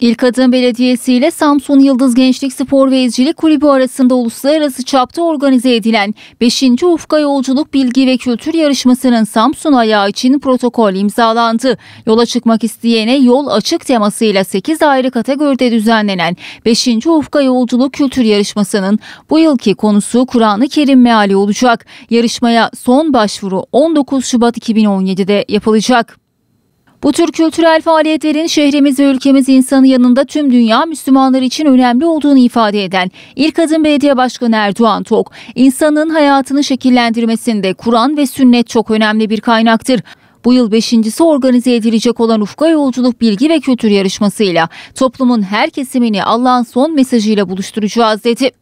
İlk Adım Belediyesi ile Samsun Yıldız Gençlik Spor ve İzcilik Kulübü arasında uluslararası çapta organize edilen 5. Ufka Yolculuk Bilgi ve Kültür Yarışması'nın Samsun ayağı için protokol imzalandı. Yola çıkmak isteyene yol açık temasıyla 8 ayrı kategoride düzenlenen 5. Ufka Yolculuk Kültür Yarışması'nın bu yılki konusu Kur'an-ı Kerim meali olacak. Yarışmaya son başvuru 19 Şubat 2017'de yapılacak. Bu tür kültürel faaliyetlerin şehrimiz ve ülkemiz insanı yanında tüm dünya Müslümanlar için önemli olduğunu ifade eden ilk Adım Belediye Başkanı Erdoğan Tok, insanın hayatını şekillendirmesinde Kur'an ve sünnet çok önemli bir kaynaktır. Bu yıl beşincisi organize edilecek olan Ufka Yolculuk Bilgi ve Kültür Yarışması'yla toplumun her kesimini Allah'ın son mesajıyla buluşturacağız dedi.